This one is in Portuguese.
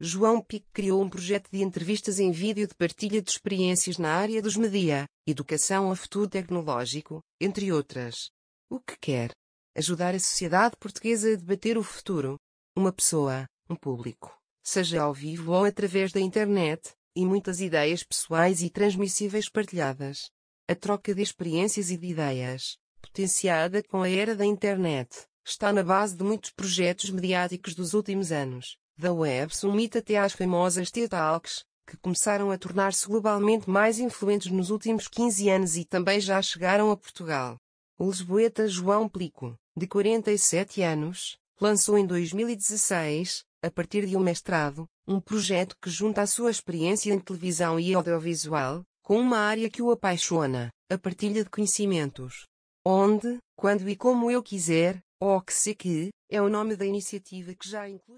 João Pic criou um projeto de entrevistas em vídeo de partilha de experiências na área dos media, educação a futuro tecnológico, entre outras. O que quer? Ajudar a sociedade portuguesa a debater o futuro. Uma pessoa, um público, seja ao vivo ou através da internet, e muitas ideias pessoais e transmissíveis partilhadas. A troca de experiências e de ideias, potenciada com a era da internet, está na base de muitos projetos mediáticos dos últimos anos da Web Summit até às famosas TED Talks, que começaram a tornar-se globalmente mais influentes nos últimos 15 anos e também já chegaram a Portugal. O lisboeta João Plico, de 47 anos, lançou em 2016, a partir de um mestrado, um projeto que junta a sua experiência em televisão e audiovisual, com uma área que o apaixona, a partilha de conhecimentos. Onde, quando e como eu quiser, ou que sei que, é o nome da iniciativa que já inclui.